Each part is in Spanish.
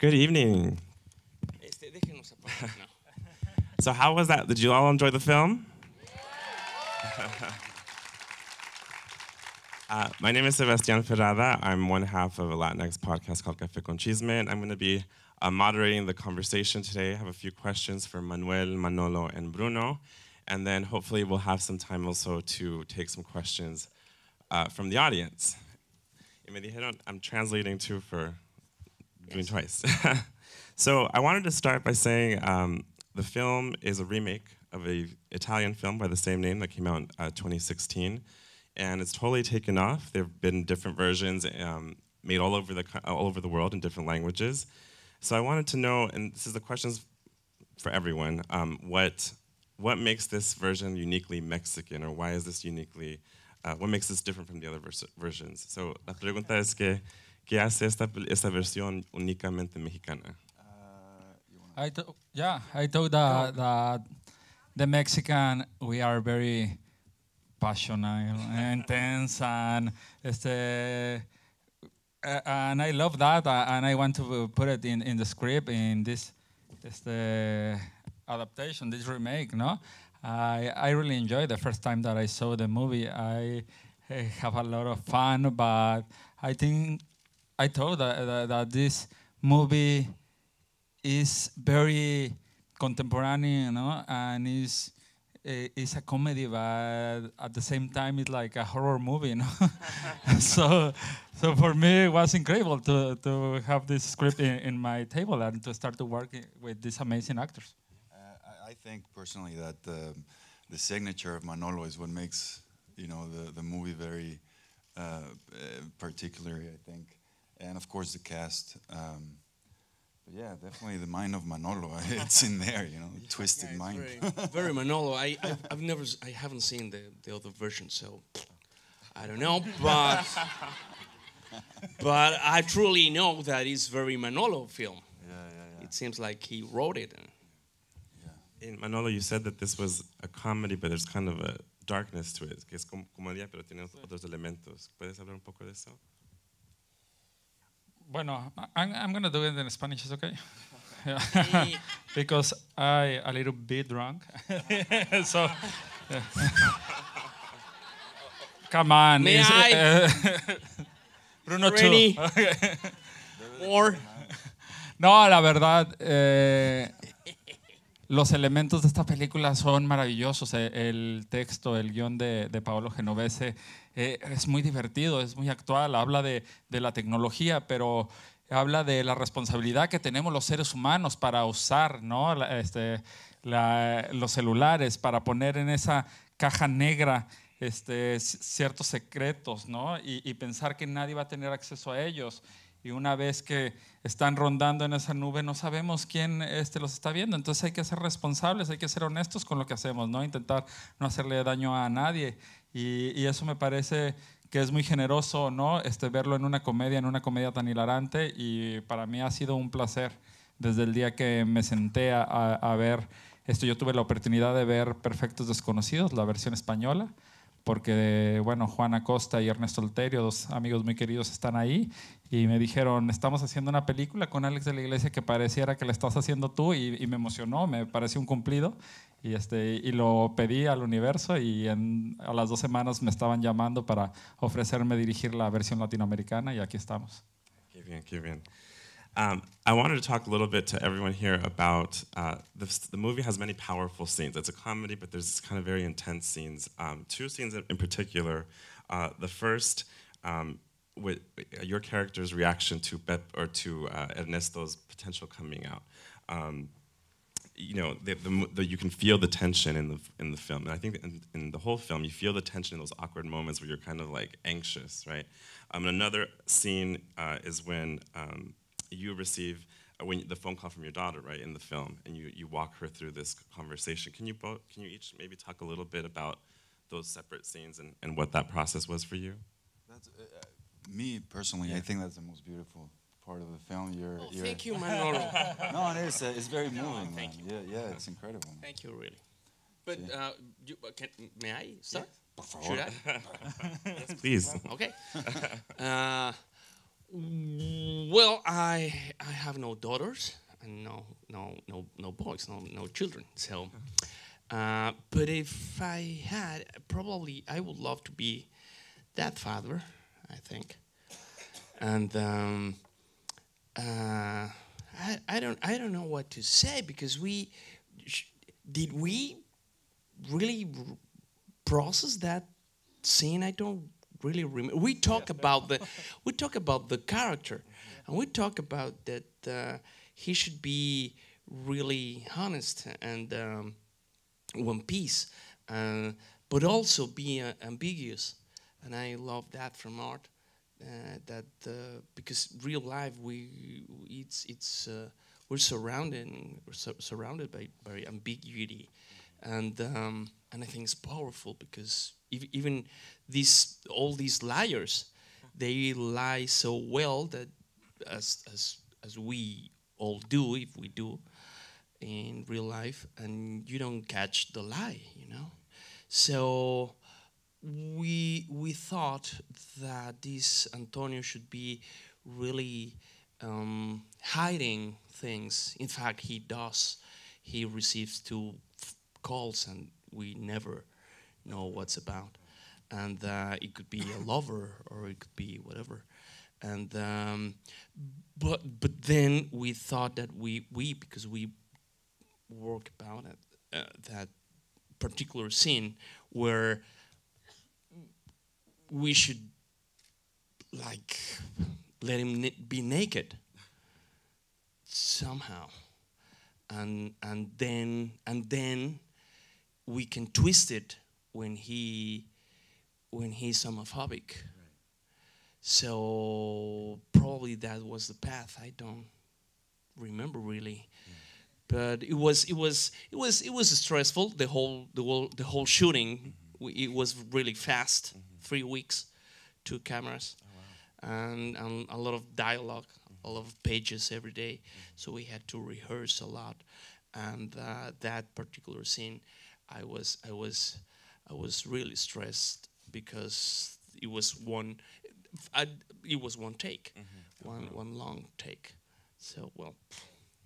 Good evening. so, how was that? Did you all enjoy the film? Uh, my name is Sebastian Ferrada. I'm one half of a Latinx podcast called Café con Chisme, and I'm going to be uh, moderating the conversation today. I have a few questions for Manuel, Manolo, and Bruno, and then hopefully we'll have some time also to take some questions uh, from the audience. I'm translating too for Yes. twice. so I wanted to start by saying um, the film is a remake of a Italian film by the same name that came out in uh, 2016, and it's totally taken off. There have been different versions um, made all over the all over the world in different languages. So I wanted to know, and this is the questions for everyone: um, what what makes this version uniquely Mexican, or why is this uniquely? Uh, what makes this different from the other versions? So la pregunta es que ¿Qué hace esta, esta versión únicamente mexicana? Uh, I yeah, I thought that, that the Mexican, we are very passionate and intense and este, uh, and I love that uh, and I want to put it in, in the script in this este, adaptation, this remake, no? I, I really enjoyed the first time that I saw the movie. I, I have a lot of fun, but I think I thought that, that, that this movie is very contemporary, you know, and is eh, it's a comedy, but at the same time, it's like a horror movie. You know? so, so for me, it was incredible to, to have this script in, in my table and to start to work with these amazing actors. Uh, I think personally that the um, the signature of Manolo is what makes you know the, the movie very uh, eh, particular. I think and of course the cast. Um, but yeah, definitely the mind of Manolo. it's in there, you know, yeah, twisted yeah, mind. Very, very, Manolo. I, I've, I've, never, I haven't seen the, the other version, so I don't know, but but I truly know that it's very Manolo film. Yeah, yeah, yeah. It seems like he wrote it. Yeah. In Manolo, you said that this was a comedy, but there's kind of a darkness to it, que es comedia, pero tiene otros elementos. ¿Puedes hablar un poco de eso? Bueno, I'm, I'm going to do it in Spanish, is okay? because I a little bit drunk. so come on. May I? Uh, Bruno too. or No, la verdad, eh, los elementos de esta película son maravillosos. Eh, el texto, el guión de, Paolo Genovese eh, es muy divertido, es muy actual, habla de, la tecnología, pero habla de la responsabilidad que tenemos los seres humanos para usar este, los celulares, para poner en esa caja negra este, ciertos secretos y, y pensar que nadie va a tener acceso a ellos y una vez que están rondando en esa nube no sabemos quién este, los está viendo. Entonces hay que ser responsables, hay que ser honestos con lo que hacemos, ¿no? Intentar no hacerle daño a nadie. Y, eso me parece que es muy generoso, ¿no? Este, verlo en una comedia, en una comedia tan hilarante y para mí ha sido un placer desde el día que me senté a ver esto. Yo tuve la oportunidad de ver Perfectos Desconocidos, la versión española porque, bueno, Juan Acosta y Ernesto Alterio, dos amigos muy queridos, están ahí y me dijeron, estamos haciendo una película con Alex de la Iglesia que pareciera que la estás haciendo tú y, me emocionó, me pareció un cumplido y, este, y lo pedí al universo y en, a las dos semanas me estaban llamando para ofrecerme dirigir la versión latinoamericana y aquí estamos. Qué bien, qué bien. Um, I wanted to talk a little bit to everyone here about uh, the, the, movie has many powerful scenes. It's a comedy, but there's kind of very intense scenes. Um, two scenes in, particular. Uh, the first, um, with uh, your character's reaction to Bep or to uh, Ernesto's potential coming out. Um, you know, the, the, you can feel the tension in the in the film, and I think in, in, the whole film, you feel the tension in those awkward moments where you're kind of like anxious, right? Um, another scene uh, is when um, you receive uh, when the phone call from your daughter, right, in the film, and you, you walk her through this conversation. Can you both, can you each maybe talk a little bit about those separate scenes and, and what that process was for you? That's, uh, uh me personally, yeah. I think that's the most beautiful part of the film. You're, oh, you're thank you, Manolo. no, it is. Uh, it's very no, moving. thank man. you. Yeah, yeah, it's incredible. Man. Thank you, really. But uh, you, can, may I start? Should I? yes, please. Okay. Uh, well, I I have no daughters and no no no no boys, no no children. So, uh-huh. uh, but if I had, probably I would love to be that father. I think, and um, uh, I I don't I don't know what to say because we did we really process that scene. I don't really remember. We talk about the we talk about the character and we talk about that uh, he should be really honest and um, one piece, uh, but also be uh, ambiguous. And I love that from art. Uh, that uh, because real life, we it's it's uh, we're surrounded we're surrounded by by ambiguity, and um, and I think it's powerful because ev even these all these liars, they lie so well that as as as we all do if we do in real life, and you don't catch the lie, you know. So we we thought that this Antonio should be really um, hiding things. In fact, he does. He receives two calls, and we never know what's about. And uh, it could be a lover, or it could be whatever and um, but but then we thought that we we because we work about it, uh, that particular scene where we should like let him be naked somehow and and then and then we can twist it when he when he's homophobic so probably that was the path. I don't remember really. But it was it was it was it was stressful. The whole the whole the whole shooting mm-hmm. it was really fast. Mm-hmm. Three weeks, two cameras, oh, wow. and, and a lot of dialogue, mm-hmm. a lot of pages every day. Mm-hmm. So we had to rehearse a lot. And uh, that particular scene, I was I was I was really stressed because it was one I, it was one take, mm-hmm. one one long take. So well.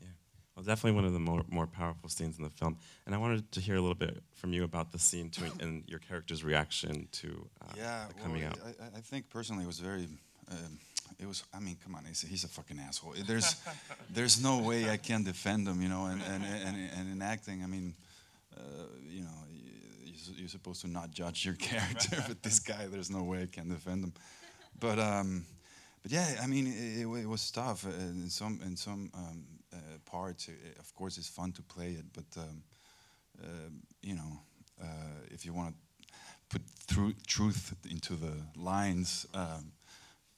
Yeah, well, definitely one of the more more powerful scenes in the film. And I wanted to hear a little bit from you about the scene and your character's reaction to uh, yeah coming well, out. I, I, think personally it was very. Um, it was i mean come on he's a, he's a fucking asshole there's there's no way i can defend him you know and and and, and in acting i mean uh, you know you're supposed to not judge your character but this guy there's no way i can defend him but um, but yeah, I mean, it, it was tough. Uh, in some in some um, uh, parts, of course, it's fun to play it, but um, uh, you know, uh, if you want to put truth into the lines, um,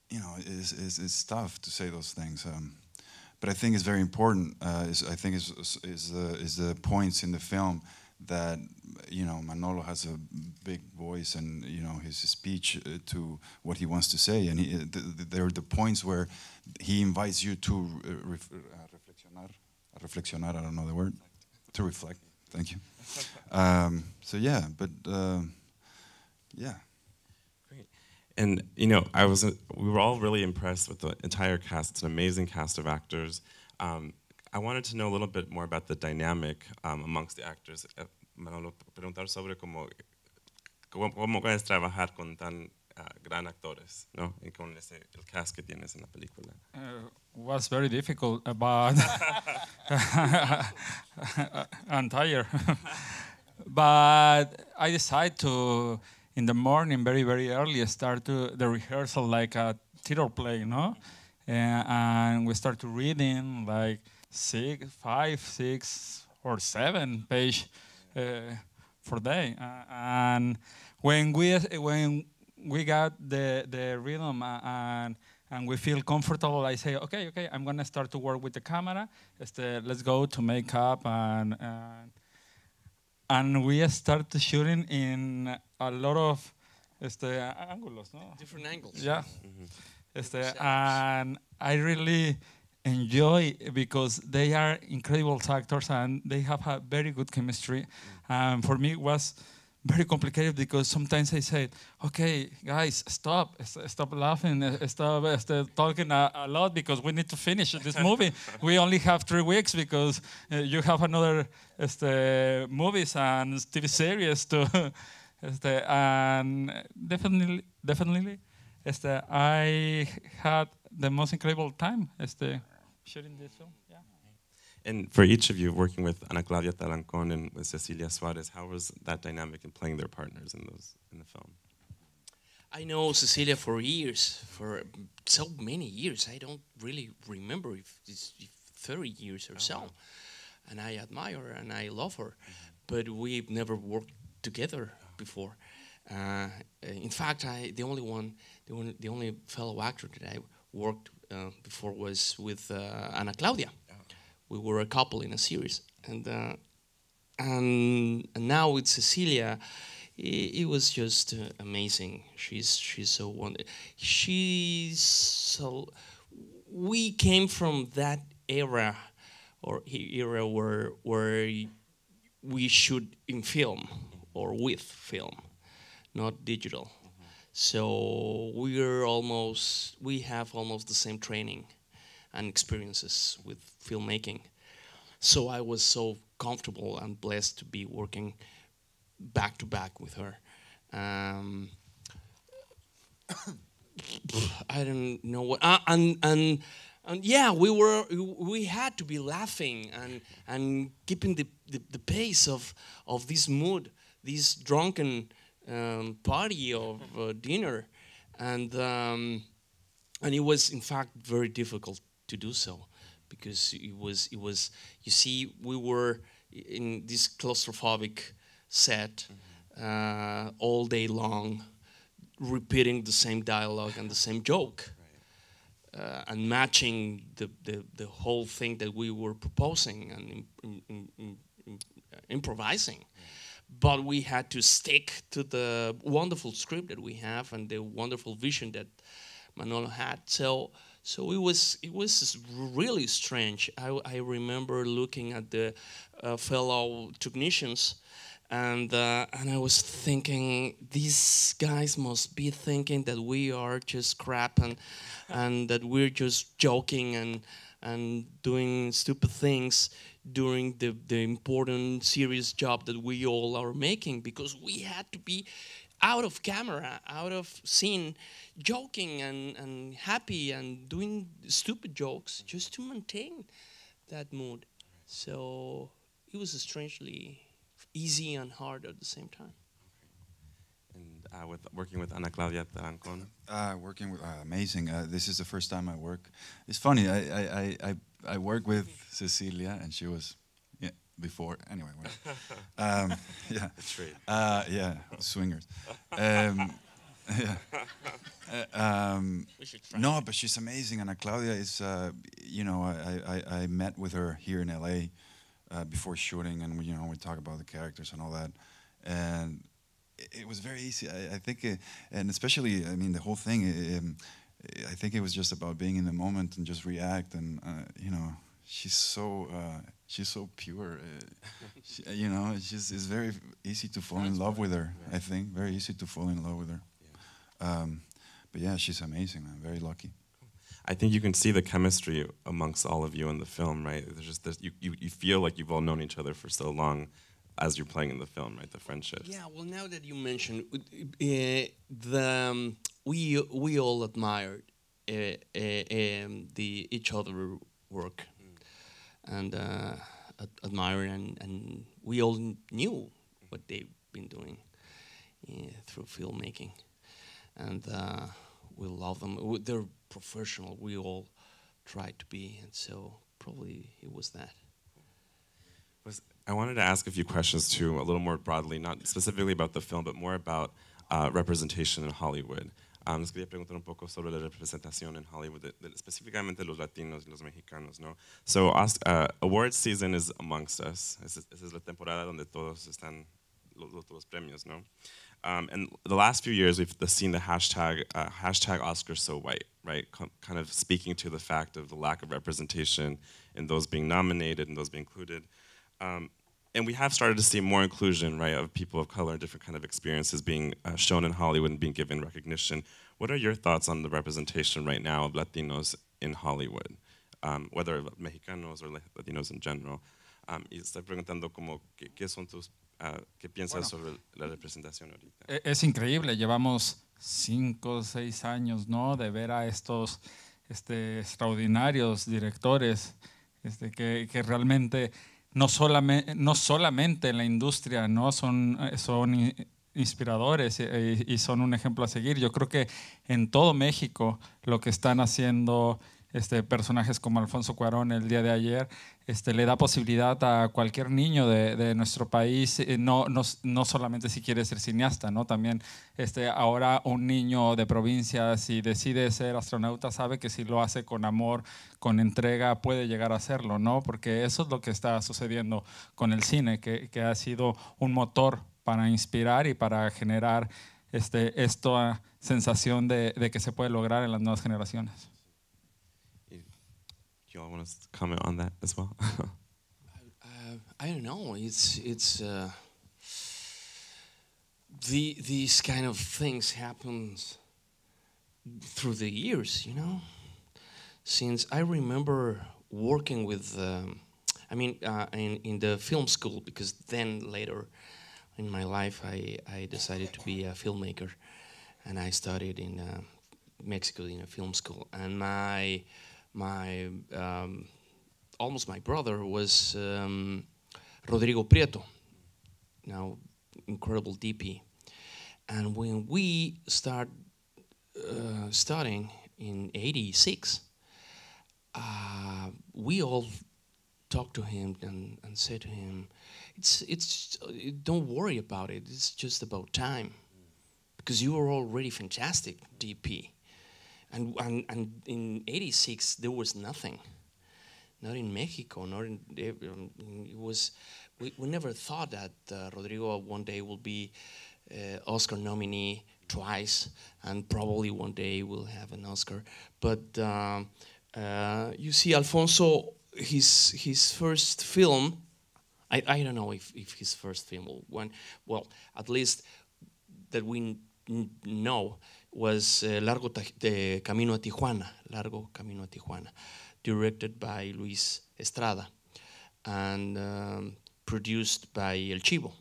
you know, it's, it's, it's, tough to say those things. Um, but I think it's very important. Uh, is I think is is is the points in the film that you know Manolo has a big voice and you know his speech uh, to what he wants to say, and he, uh, th th there are the points where he invites you to uh, reflexionar, reflexionar. I don't know the word. To reflect. Thank you. Um, so yeah, but uh, yeah. Great. And you know, I was we were all really impressed with the entire cast. It's an amazing cast of actors. Um, I wanted to know a little bit more about the dynamic um, amongst the actors me preguntar sobre cómo, cómo, cómo es trabajar con tan uh, gran actores, ¿no? Y con ese, el cast que tienes en la película. Uh, was very difficult about uh, i tired, but I decided to in the morning very very early start to the rehearsal like a theater play, no? And, and we start to reading like six, five, six or seven page uh, for day. and when we when we got the the rhythm and and we feel comfortable, I say, okay, okay, I'm gonna start to work with the camera. Este, let's go to makeup and, and and we start shooting in a lot of este, angles, no? Different angles. Yeah. Mm -hmm. este, and I really enjoy because they are incredible actors and they have a very good chemistry. Um, for me, it was very complicated because sometimes I said, "Okay, guys, stop, stop laughing, eh, stop, stop talking a, a, lot because we need to finish this movie. we only have three weeks because uh, you have another este, movies and TV series to." este, and definitely, definitely, este, I had the most incredible time. Este, shouldn't this film? Yeah. And for each of you working with Ana Claudia Talancon and with Cecilia Suarez, how was that dynamic in playing their partners in those in the film? I know Cecilia for years, for so many years. I don't really remember if it's if 30 years or oh, so. Wow. And I admire her and I love her, but we've never worked together before. Uh, in fact, I the only one, the only, the only fellow actor that I worked uh, before was with uh, Anna Claudia. Uh-huh. We were a couple in a series, and uh, and, and, now with Cecilia. It, it was just uh, amazing. She's she's so wonderful. She's so. We came from that era, or era where where we should in film or with film, not digital. So we're almost we have almost the same training and experiences with filmmaking. So I was so comfortable and blessed to be working back to back with her. Um, I don't know what uh, and and and yeah, we were we had to be laughing and and keeping the, the, the pace of of this mood, this drunken um, party of uh, dinner, and um, and it was in fact very difficult to do so because it was it was you see we were in this claustrophobic set uh, all day long, repeating the same dialogue and the same joke. Uh, and matching the, the, the, whole thing that we were proposing and uh, improvising but we had to stick to the wonderful script that we have and the wonderful vision that Manolo had. So, so it was it was really strange. I, I remember looking at the uh, fellow technicians, and uh, and I was thinking these guys must be thinking that we are just crap and and that we're just joking and and doing stupid things during the, the important serious job that we all are making because we had to be out of camera, out of scene, joking and, and happy and doing stupid jokes just to maintain that mood. So it was strangely easy and hard at the same time. And uh, with working with Ana Claudia Tarancon? Uh, working with, uh, amazing. Uh, this is the first time I work. It's funny, I, I, I I work with Cecilia, and she was yeah, before anyway. Um, yeah, uh, yeah, swingers. Um, yeah. Uh, um, no, but she's amazing, and Claudia is. Uh, you know, I, I, I met with her here in L.A. Uh, before shooting, and we, you know we talk about the characters and all that, and it, it was very easy. I, I think, it, uh, and especially, I mean, the whole thing. It, um, I think it was just about being in the moment and just react. And uh, you know, she's so uh, she's so pure. Uh, she, you know, it's just it's very easy to fall in love with her. Yeah. I think very easy to fall in love with her. Yeah. Um, but yeah, she's amazing. I'm very lucky. I think you can see the chemistry amongst all of you in the film, right? There's just this, you, you, you feel like you've all known each other for so long as you're playing in the film, right? The friendship. Yeah. Well, now that you mention uh, the um, we we all admired uh, uh, um, the each other work mm. and uh, ad admire and, and we all knew what they've been doing eh, through filmmaking and uh, we love them they're professional we all try to be and so probably it was that was I wanted to ask a few questions too a little more broadly not specifically about the film but more about uh, representation in Hollywood Ah, um, les quería preguntar un poco sobre la representación en Hollywood, de, de, específicamente los latinos y los mexicanos, ¿no? So, uh, award season is amongst us. Esa es, the la temporada donde todos están, los, los premios, ¿no? Um, and the last few years, we've seen the hashtag, uh, hashtag Oscar so white, right? kind of speaking to the fact of the lack of representation in those being nominated and those being included. Um, and we have started to see more inclusion, right, of people of color and different kind of experiences being uh, shown in Hollywood and being given recognition. What are your thoughts on the representation right now of Latinos in Hollywood, um, whether Mexicanos or Latinos in general? Um, y estoy preguntando como qué, qué son tus Uh, ¿Qué piensas bueno, sobre la representación ahorita? Es increíble, llevamos cinco o seis años, ¿no? De ver a estos este, extraordinarios directores este, que, que realmente no, solamente, no solamente en la industria, ¿no? Son, eh, son inspiradores y, son un ejemplo a seguir. Yo creo que en todo México lo que están haciendo este, personajes como Alfonso Cuarón el día de ayer este, le da posibilidad a cualquier niño de, nuestro país, eh, no, no, no, solamente si quiere ser cineasta, ¿no? también este, ahora un niño de provincia, si decide ser astronauta, sabe que si lo hace con amor, con entrega, puede llegar a hacerlo, ¿no? porque eso es lo que está sucediendo con el cine, que, ha sido un motor para inspirar y para generar este, esta sensación de que se puede lograr en las nuevas generaciones. y'all want to comment on that as well? uh, I don't know. It's it's uh, the these kind of things happens through the years, you know. Since I remember working with, um, I mean, uh, in in the film school, because then later in my life I I decided to be a filmmaker, and I studied in uh, Mexico in a film school, and my my um, almost my brother was um, Rodrigo Prieto, now incredible DP. And when we start uh, studying in '86, uh, we all talked to him and, and said to him, "It's it's don't worry about it. It's just about time, because you are already fantastic DP." And, and, and in 86, there was nothing. Not in Mexico, not in, eh, um, it was, we, we never thought that uh, Rodrigo one day will be uh, Oscar nominee twice, and probably one day will have an Oscar. But um, uh, you see, Alfonso, his his first film, I, I don't know if, if his first film will win. Well, at least that we know was uh, Largo de Camino a Tijuana, Largo Camino a Tijuana, directed by Luis Estrada and um, produced by El Chivo.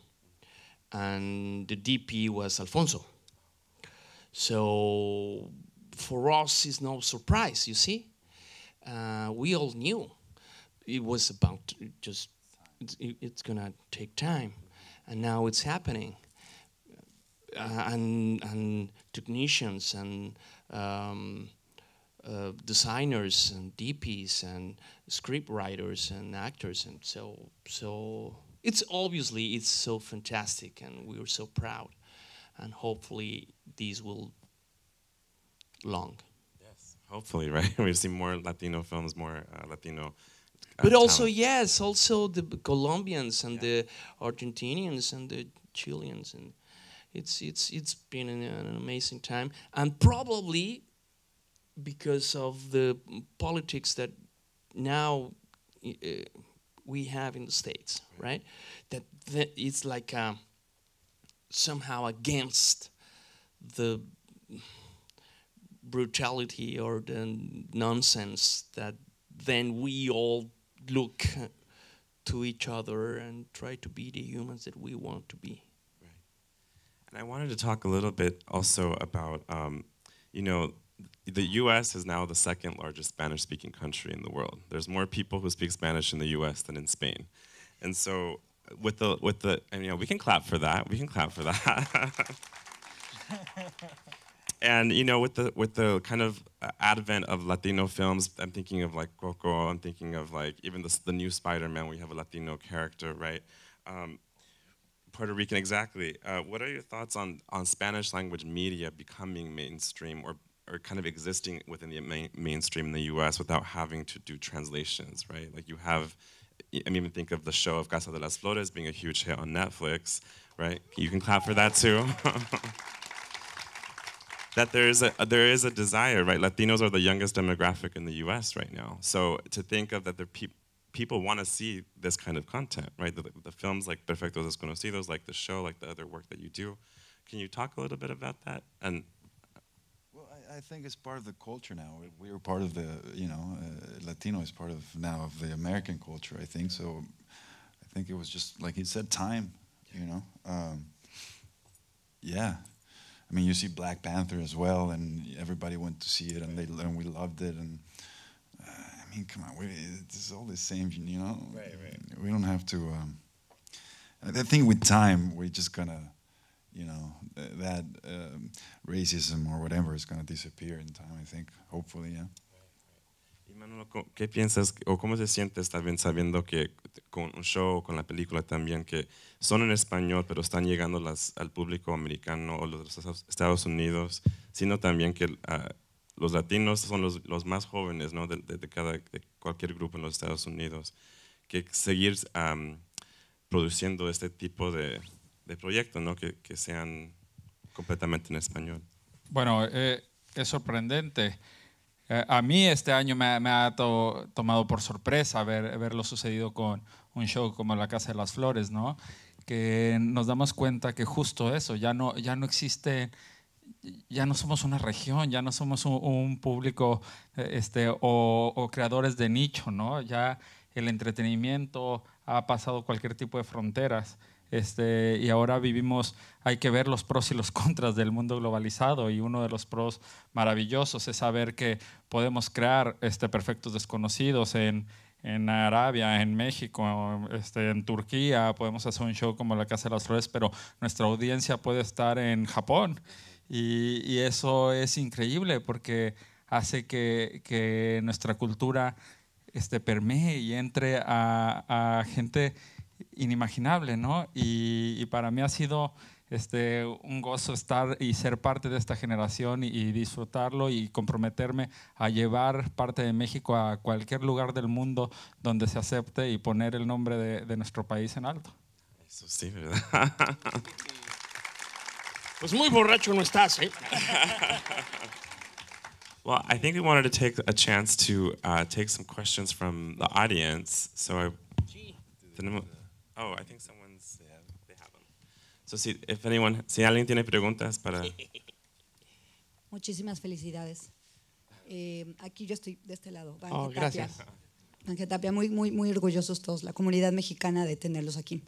And the DP was Alfonso. So for us, it's no surprise, you see. Uh, we all knew it was about just, it's, it's gonna take time. And now it's happening. Uh, and, and technicians and um, uh, designers and DPs and script writers and actors and so so it's obviously it's so fantastic and we are so proud and hopefully these will long. Yes, hopefully, right? We've seen more Latino films, more uh, Latino. Uh, but also, talent. yes, also the Colombians and yeah. the Argentinians and the Chileans and it's it's it's been an, an amazing time, and probably because of the politics that now uh, we have in the states, right? That, that it's like uh, somehow against the brutality or the nonsense that then we all look to each other and try to be the humans that we want to be. And I wanted to talk a little bit also about, um, you know, the U.S. is now the second largest Spanish-speaking country in the world. There's more people who speak Spanish in the U.S. than in Spain, and so with the with the and you know we can clap for that. We can clap for that. and you know with the with the kind of advent of Latino films, I'm thinking of like Coco. I'm thinking of like even the the new Spider-Man. We have a Latino character, right? Um, Puerto Rican, exactly. Uh, what are your thoughts on, on Spanish language media becoming mainstream or, or kind of existing within the main, mainstream in the US without having to do translations, right? Like you have, I mean, even think of the show of Casa de las Flores being a huge hit on Netflix, right? You can clap for that too. that there is a there is a desire, right? Latinos are the youngest demographic in the U.S. right now, so to think of that the people people want to see this kind of content, right? The, the films like Perfecto Desconocidos, like the show, like the other work that you do. Can you talk a little bit about that? And uh, well, I, I think it's part of the culture now. We are part of the, you know, uh, Latino is part of now of the American culture. I think so. I think it was just like he said, time. You know, um, yeah. I mean, you see Black Panther as well, and everybody went to see it, and they and we loved it, and I mean, come on, it's all the same, you know. Right, right. We don't have to. Um, I think with time, we're just gonna, you know, th that um, racism or whatever is gonna disappear in time. I think, hopefully, yeah. Y Manolo, ¿qué piensas o cómo se siente también sabiendo que con un show, con la película también, que son en español, pero están llegando las, al público americano o los Estados Unidos, sino también que uh, los latinos son los, más jóvenes ¿no? de, cada, cualquier grupo en los Estados Unidos, que seguir produciendo este tipo de, proyectos ¿no? que, sean completamente en español. Bueno, eh, es sorprendente. Eh, a mí este año me, ha tomado por sorpresa ver, ver, lo sucedido con un show como La Casa de las Flores, ¿no? que nos damos cuenta que justo eso, ya no, ya no existe ya no somos una región, ya no somos un, público eh, este, o, o, creadores de nicho, ¿no? Ya el entretenimiento ha pasado cualquier tipo de fronteras. Este, y ahora vivimos, hay que ver los pros y los contras del mundo globalizado y uno de los pros maravillosos es saber que podemos crear este, perfectos desconocidos en, en Arabia, en México, este, en Turquía, podemos hacer un show como La Casa de las Flores, pero nuestra audiencia puede estar en Japón. Y, eso es increíble porque hace que, que nuestra cultura este, permee y entre a, gente inimaginable, ¿no? Y, para mí ha sido este, un gozo estar y ser parte de esta generación y, disfrutarlo y comprometerme a llevar parte de México a cualquier lugar del mundo donde se acepte y poner el nombre de, de nuestro país en alto. Eso sí, ¿verdad? Pues muy borracho no estás, ¿eh? Well, I think we wanted to take a chance to uh, take some questions from the audience. So, oh, I think someone's they have em. So, si, if anyone, si alguien tiene preguntas para. Muchísimas felicidades. Eh, aquí yo estoy de este lado. oh, gracias. Ángel Tapia, muy, muy, muy orgullosos todos, la comunidad mexicana de tenerlos aquí.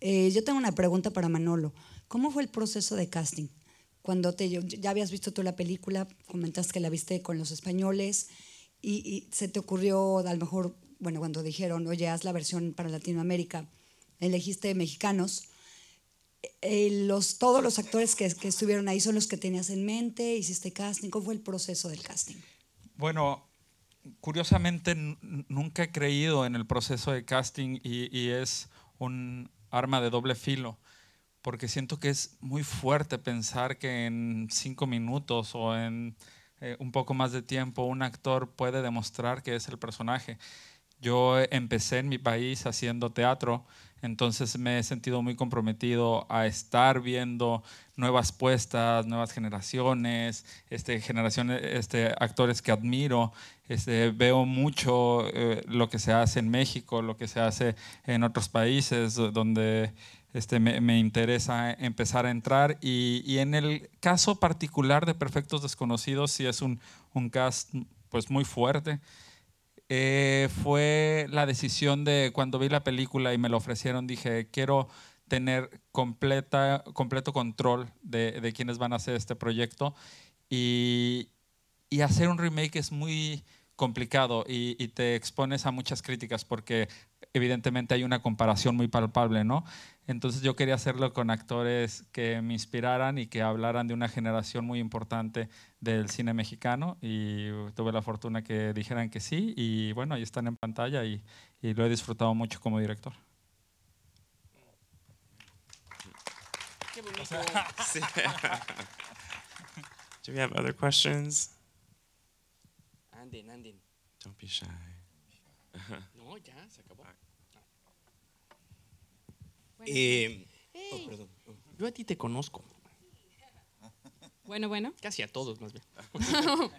Eh, yo tengo una pregunta para Manolo. ¿Cómo fue el proceso de casting? Cuando te, ya habías visto tú la película, comentaste que la viste con los españoles y, se te ocurrió, a lo mejor, bueno, cuando dijeron, oye, haz la versión para Latinoamérica, elegiste mexicanos. Eh, eh, los, todos los actores que, estuvieron ahí son los que tenías en mente, hiciste casting, ¿cómo fue el proceso del casting? Bueno, curiosamente nunca he creído en el proceso de casting y es un, arma de doble filo, porque siento que es muy fuerte pensar que en cinco minutos o en eh, un poco más de tiempo un actor puede demostrar que es el personaje. Yo eh, empecé en mi país haciendo teatro entonces me he sentido muy comprometido a estar viendo nuevas puestas, nuevas generaciones, este, generaciones, este, actores que admiro. Este, veo mucho eh, lo que se hace en México, lo que se hace en otros países donde este, me, me, interesa empezar a entrar. Y, y, en el caso particular de Perfectos Desconocidos, sí es un, un cast pues, muy fuerte. Eh, fue la decisión de cuando vi la película y me lo ofrecieron, dije, quiero tener completa, completo control de, quienes van a hacer este proyecto. y hacer un remake es muy complicado y, te expones a muchas críticas porque evidentemente hay una comparación muy palpable, ¿no? Entonces yo quería hacerlo con actores que me inspiraran y que hablaran de una generación muy importante del cine mexicano y tuve la fortuna que dijeran que sí y bueno, ahí están en pantalla y, lo he disfrutado mucho como director. Do we have other questions? No, ya, se acabó. Eh, oh, yo a ti te conozco. Bueno, bueno. Casi a todos, más bien.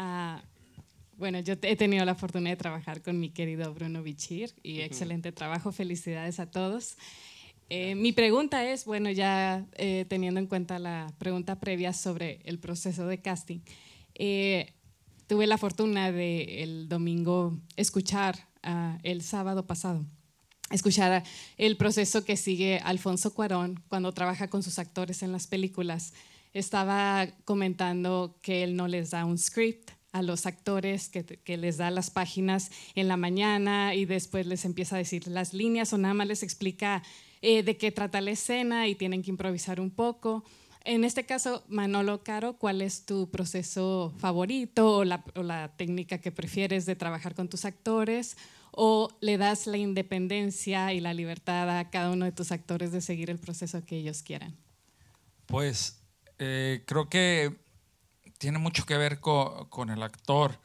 Ah, bueno, yo he tenido la fortuna de trabajar con mi querido Bruno Bichir y excelente trabajo. Felicidades a todos. Eh, mi pregunta es, bueno, ya eh, teniendo en cuenta la pregunta previa sobre el proceso de casting, tuve la fortuna de el domingo escuchar ah, el sábado pasado escuchar el proceso que sigue Alfonso Cuarón cuando trabaja con sus actores en las películas. Estaba comentando que él no les da un script a los actores, que, les da las páginas en la mañana y después les empieza a decir las líneas o nada más les explica eh, de qué trata la escena y tienen que improvisar un poco en este caso, Manolo Caro, ¿cuál es tu proceso favorito o la, técnica que prefieres de trabajar con tus actores? ¿O le das la independencia y la libertad a cada uno de tus actores de seguir el proceso que ellos quieran? Pues eh, creo que tiene mucho que ver con el actor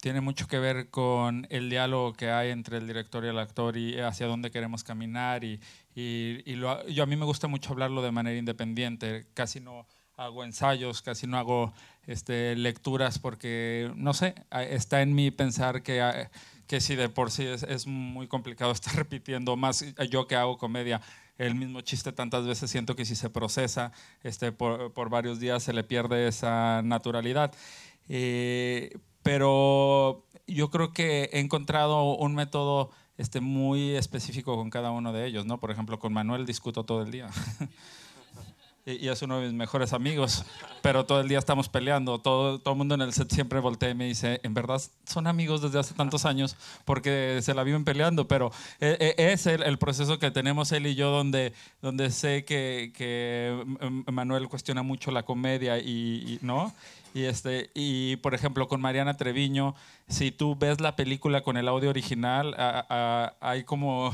tiene mucho que ver con el diálogo que hay entre el director y el actor y eh, hacia dónde queremos caminar. Y, y, yo a mí me gusta mucho hablarlo de manera independiente, casi no hago ensayos, casi no hago este, lecturas porque, no sé, está en mí pensar que, que si de por sí es, muy complicado estar repitiendo, más eh, yo que hago comedia, el mismo chiste tantas veces siento que si se procesa este, por, por varios días se le pierde esa naturalidad. Eh, pero yo creo que he encontrado un método este, muy específico con cada uno de ellos, ¿no? Por ejemplo, con Manuel discuto todo el día. y, es uno de mis mejores amigos, pero todo el día estamos peleando. Todo, todo el mundo en el set siempre voltea y me dice, en verdad son amigos desde hace tantos años porque se la viven peleando, pero e, e, es el, proceso que tenemos él y yo donde, donde sé que, que Manuel cuestiona mucho la comedia y, y ¿no? Y, este, y por ejemplo, con Mariana Treviño, si tú ves la película con el audio original, hay como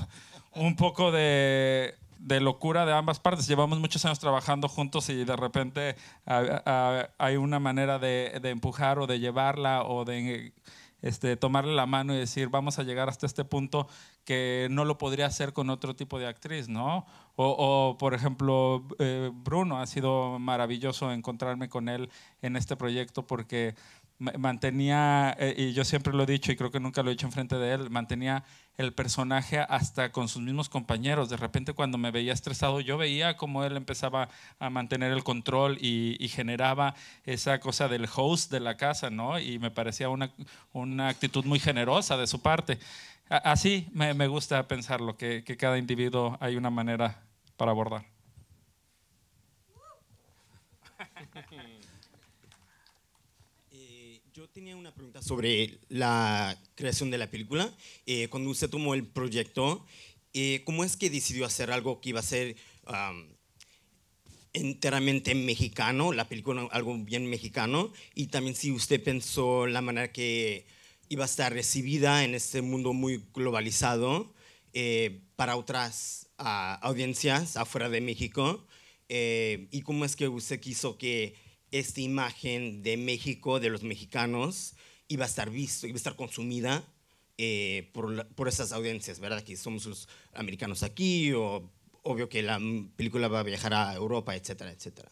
un poco de, locura de ambas partes. Llevamos muchos años trabajando juntos y de repente hay una manera de empujar o de llevarla o de este, tomarle la mano y decir, vamos a llegar hasta este punto que no lo podría hacer con otro tipo de actriz, ¿no? O, por ejemplo, eh, Bruno, ha sido maravilloso encontrarme con él en este proyecto porque mantenía, eh, y yo siempre lo he dicho y creo que nunca lo he dicho enfrente de él, mantenía el personaje hasta con sus mismos compañeros. De repente cuando me veía estresado, yo veía cómo él empezaba a mantener el control y, generaba esa cosa del host de la casa, ¿no? Y me parecía una, una actitud muy generosa de su parte. Así me, gusta pensarlo, que, que cada individuo hay una manera para abordar. tenía una pregunta sobre la creación de la película. Eh, cuando usted tomó el proyecto, eh, ¿cómo es que decidió hacer algo que iba a ser enteramente mexicano, la película algo bien mexicano? Y también si usted pensó la manera que iba a estar recibida en este mundo muy globalizado eh, para otras ah, audiencias afuera de México. ¿Y cómo es que usted quiso que esta imagen de México, de los mexicanos, iba a estar visto, iba a estar consumida eh, por, por, esas audiencias, ¿verdad? Que somos los americanos aquí, o obvio que la película va a viajar a Europa, etcétera, etcétera.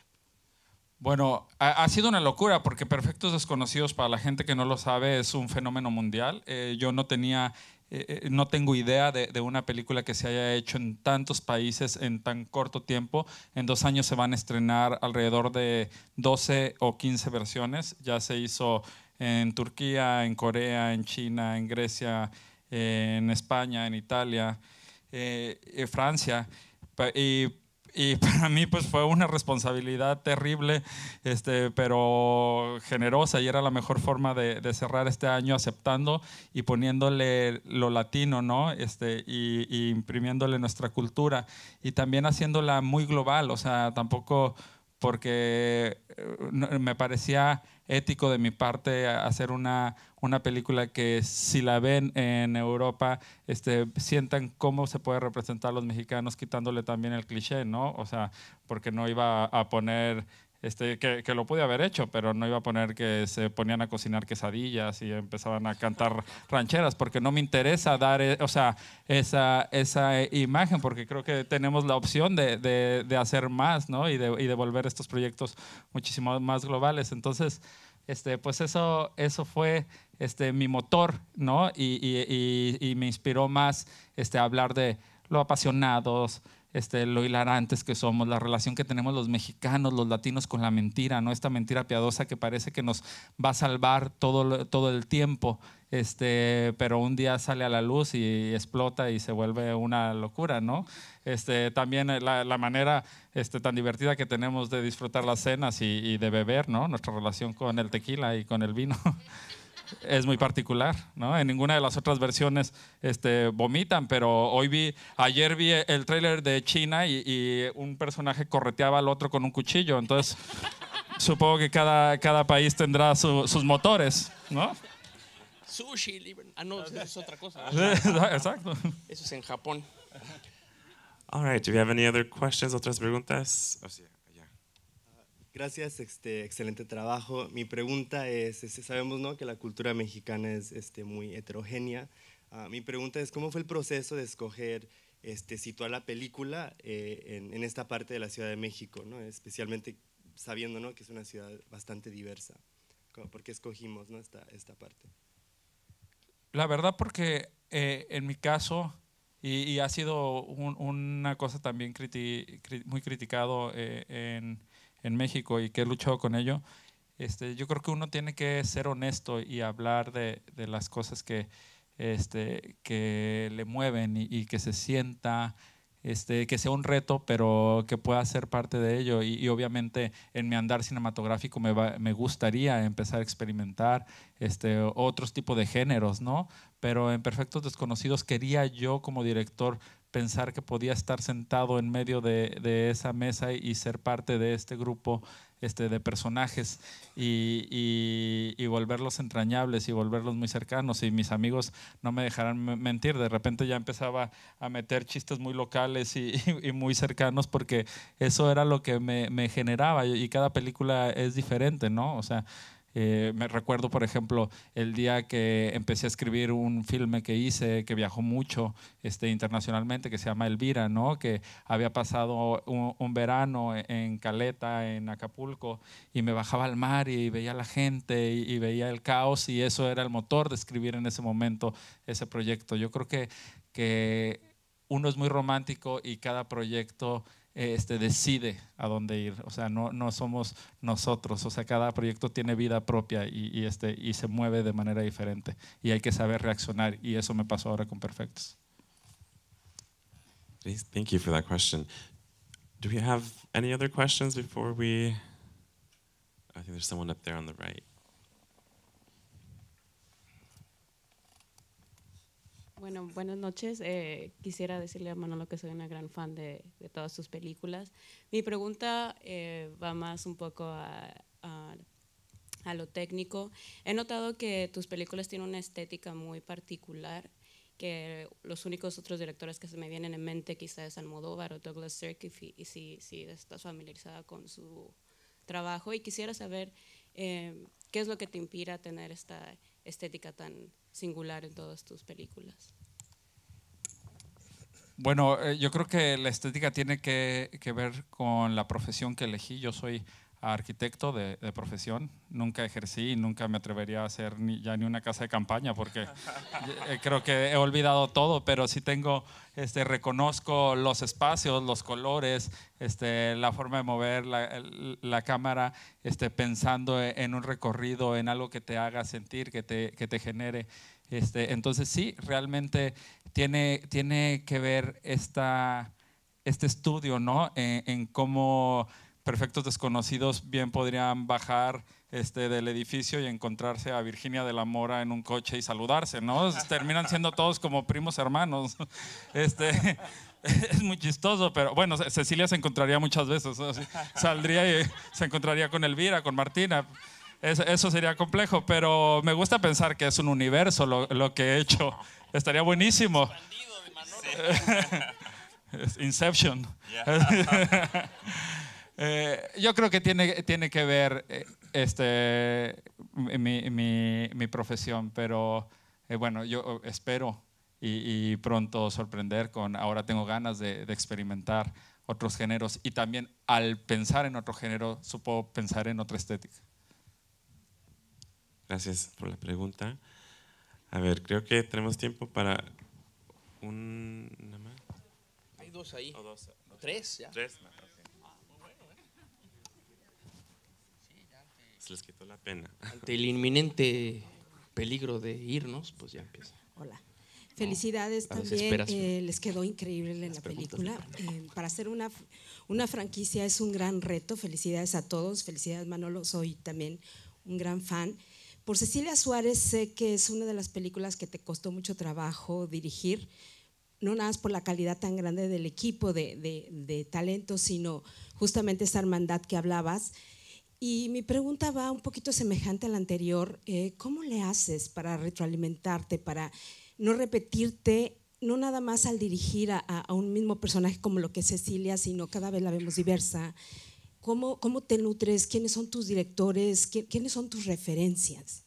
Bueno, ha, sido una locura porque Perfectos Desconocidos, para la gente que no lo sabe, es un fenómeno mundial. Eh, yo no tenía eh, eh, no tengo idea de, una película que se haya hecho en tantos países en tan corto tiempo. En dos años se van a estrenar alrededor de 12 o 15 versiones. Ya se hizo en Turquía, en Corea, en China, en Grecia, en España, en Italia, en eh, Francia. Y y para mí pues fue una responsabilidad terrible, este, pero generosa y era la mejor forma de, cerrar este año aceptando y poniéndole lo latino, ¿no? Este, y, imprimiéndole nuestra cultura y también haciéndola muy global, o sea, tampoco porque eh, me parecía ético de mi parte hacer una, una película que si la ven en Europa, este, sientan cómo se puede representar a los mexicanos quitándole también el cliché, ¿no? O sea, porque no iba a poner... Este, que, lo pude haber hecho, pero no iba a poner que se ponían a cocinar quesadillas y empezaban a cantar rancheras, porque no me interesa dar e, o sea, esa, esa imagen, porque creo que tenemos la opción de, hacer más ¿no? y, de, estos proyectos muchísimo más globales. Entonces, este, pues eso, eso fue este, mi motor, ¿no? Y, me inspiró más este, hablar de lo apasionados, este, lo hilarantes que somos, la relación que tenemos los mexicanos, los latinos con la mentira, ¿no? Esta mentira piadosa que parece que nos va a salvar todo, todo el tiempo, este, pero un día sale a la luz y explota y se vuelve una locura, ¿no? Este, también eh, la, manera este, tan divertida que tenemos de disfrutar las cenas y, y de beber, ¿no? Nuestra relación con el tequila y con el vino. es muy particular, ¿no? En ninguna de las otras versiones este, vomitan, pero hoy vi, ayer vi el tráiler de China y, un personaje correteaba al otro con un cuchillo, entonces supongo que cada, cada país tendrá sus motores, ¿no? Sushi, Ah, no, eso es otra cosa. Exacto. Eso es en Japón. All right, do we have any other questions, otras preguntas? Oh, sí. Gracias, este, excelente trabajo. Mi pregunta es, este, sabemos ¿no? que la cultura mexicana es este, muy heterogénea. Ah, mi pregunta es, ¿cómo fue el proceso de escoger este, situar la película eh, en, esta parte de la Ciudad de México, ¿no? especialmente sabiendo ¿no? que es una ciudad bastante diversa? ¿Por qué escogimos ¿no? esta, esta parte? La verdad porque eh, en mi caso, y, ha sido una cosa también muy criticado eh, en en México y que he luchado con ello, este, yo creo que uno tiene que ser honesto y hablar de, las cosas que, este, que le mueven y, que se sienta, este, que sea un reto, pero que pueda ser parte de ello. Y, obviamente en mi andar cinematográfico me, gustaría empezar a experimentar este, otros tipos de géneros, ¿no? Pero en Perfectos Desconocidos quería yo como director pensar que podía estar sentado en medio de, esa mesa y ser parte de este grupo este, de personajes y, volverlos entrañables y volverlos muy cercanos. Y mis amigos no me dejarán mentir, de repente ya empezaba a meter chistes muy locales y, muy cercanos porque eso era lo que me, me generaba y cada película es diferente, ¿no? O sea, eh, me recuerdo, por ejemplo, el día que empecé a escribir un filme que hice, que viajó mucho este, internacionalmente, que se llama Elvira, ¿no? que había pasado un, verano e, en Caleta, en Acapulco, y me bajaba al mar y, veía la gente y, veía el caos y eso era el motor de escribir en ese momento ese proyecto. Yo creo que, que uno es muy romántico y cada proyecto este, decide a dónde ir, o sea, no, somos nosotros, o sea, cada proyecto tiene vida propia y, este, y se mueve de manera diferente y hay que saber reaccionar y eso me pasó ahora con Perfectos. Gracias thank you for that question. Do we have any other questions before we? I think there's someone up there on the right. Bueno, buenas noches. Eh, quisiera decirle a Manolo que soy una gran fan de, todas sus películas. Mi pregunta eh, va más un poco a, lo técnico. He notado que tus películas tienen una estética muy particular, que los únicos otros directores que se me vienen en mente quizás es Almodóvar o Douglas Sirk, y, si, estás familiarizada con su trabajo. Y quisiera saber eh, qué es lo que te inspira tener esta estética tan singular en todas tus películas? Bueno, eh, yo creo que la estética tiene que, ver con la profesión que elegí. Yo soy arquitecto de, profesión, nunca ejercí y nunca me atrevería a hacer ya ni una casa de campaña porque eh, creo que he olvidado todo, pero sí tengo, este, reconozco los espacios, los colores, este, la forma de mover la, la cámara, este, pensando e, en un recorrido, en algo que te haga sentir, que te, que te genere. Este, entonces sí, realmente tiene, tiene que ver esta, este estudio ¿no? en, eh, en cómo perfectos desconocidos bien podrían bajar este, del edificio y encontrarse a Virginia de la Mora en un coche y saludarse, ¿no? Terminan siendo todos como primos hermanos. Este, es muy chistoso, pero bueno, Cecilia se encontraría muchas veces. Saldría y se encontraría con Elvira, con Martina. Eso sería complejo, pero me gusta pensar que es un universo lo, lo que he hecho. Estaría buenísimo. Inception. Eh, yo creo que tiene, tiene que ver eh, este, mi, mi, profesión, pero eh, bueno, yo espero y, pronto sorprender con, ahora tengo ganas de, experimentar otros géneros y también al pensar en otro género supo pensar en otra estética. Gracias por la pregunta. A ver, creo que tenemos tiempo para un... más. Hay dos ahí. O dos. tres, ya. Tres les quitó la pena. Ante el inminente peligro de irnos, pues ya empieza. Hola. Felicidades también, eh, les quedó increíble la película. Eh, para hacer una, una franquicia es un gran reto. Felicidades a todos, felicidades Manolo, soy también un gran fan. Por Cecilia Suárez sé que es una de las películas que te costó mucho trabajo dirigir, no nada más por la calidad tan grande del equipo de, de, de talento, sino justamente esa hermandad que hablabas. Y mi pregunta va un poquito semejante a la anterior. Eh, ¿Cómo le haces para retroalimentarte, para no repetirte, no nada más al dirigir a, un mismo personaje como lo que es Cecilia, sino cada vez la vemos diversa? ¿Cómo, cómo te nutres? ¿Quiénes son tus directores? ¿Quiénes son tus referencias?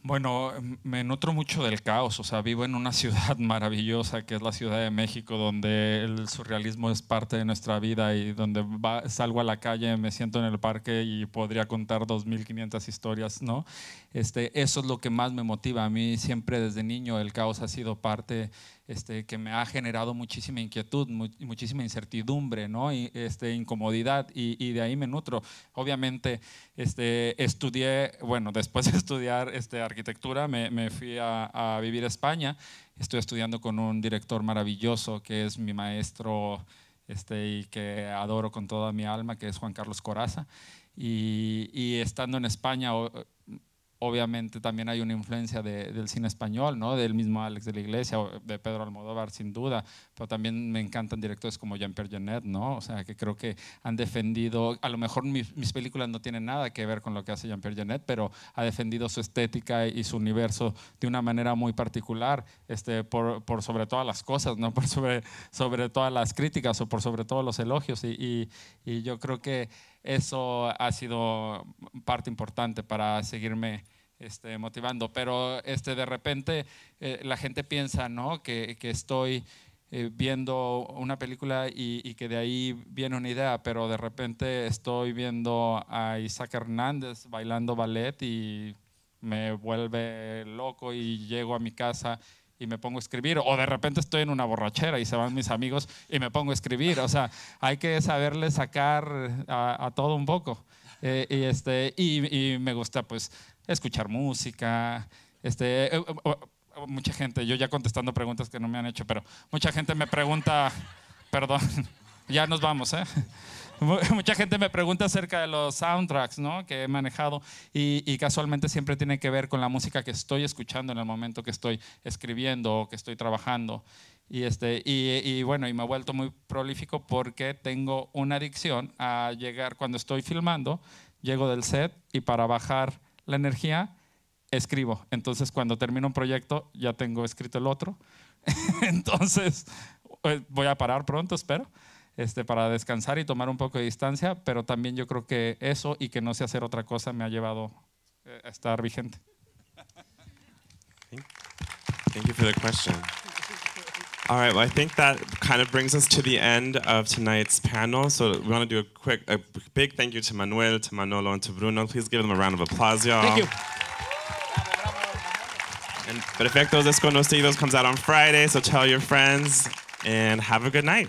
Bueno, me nutro mucho del caos, o sea, vivo en una ciudad maravillosa que es la Ciudad de México, donde el surrealismo es parte de nuestra vida y donde salgo a la calle, me siento en el parque y podría contar 2.500 historias, ¿no? Este, eso es lo que más me motiva. A mí siempre desde niño el caos ha sido parte este, que me ha generado muchísima inquietud, muchísima incertidumbre, ¿no? Y, este, incomodidad, y, de ahí me nutro. Obviamente, este, estudié, bueno, después de estudiar este, arquitectura, me, fui a, vivir a España. Estoy estudiando con un director maravilloso que es mi maestro este, y que adoro con toda mi alma, que es Juan Carlos Coraza. Y, y estando en España, obviamente también hay una influencia del cine español, ¿no? del mismo Alex de la Iglesia, de Pedro Almodóvar sin duda, pero también me encantan directores como Jean-Pierre Jeunet, ¿no? o sea, que creo que han defendido, a lo mejor mis, películas no tienen nada que ver con lo que hace Jean-Pierre Jeunet, pero ha defendido su estética y su universo de una manera muy particular, este, por, sobre todas las cosas, ¿no? por sobre, sobre todas las críticas o por sobre todos los elogios, y yo creo que eso ha sido parte importante para seguirme este, motivando. Pero este, de repente eh, la gente piensa ¿no? que, que estoy eh, viendo una película y, y, que de ahí viene una idea, pero de repente estoy viendo a Isaac Hernández bailando ballet y me vuelve loco y llego a mi casa y me pongo a escribir, o de repente estoy en una borrachera y se van mis amigos y me pongo a escribir. O sea, hay que saberle sacar eh, a, todo un poco. Eh, y, este, y, me gusta pues escuchar música, este, eh, oh, oh, oh, mucha gente, yo ya contestando preguntas que no me han hecho, pero mucha gente me pregunta, perdón, ya nos vamos, ¿eh? Mucha gente me pregunta acerca de los soundtracks que he manejado y, casualmente siempre tiene que ver con la música que estoy escuchando en el momento que estoy escribiendo o que estoy trabajando. Y, este, y, bueno, y me ha vuelto muy prolífico porque tengo una adicción a llegar, cuando estoy filmando, llego del set y para bajar la energía, escribo. Entonces cuando termino un proyecto, ya tengo escrito el otro. Entonces eh, voy a parar pronto, espero este, para descansar y tomar un poco de distancia, pero también yo creo que eso y que no sé hacer otra cosa me ha llevado eh, a estar vigente. Thank you for the question. All right, well, I think that kind of brings us to the end of tonight's panel. So we want to do a quick, a big thank you to Manuel, to Manolo, and to Bruno. Please give them a round of applause, y'all. Thank you. And Perfectos Desconocidos comes out on Friday, so tell your friends and have a good night.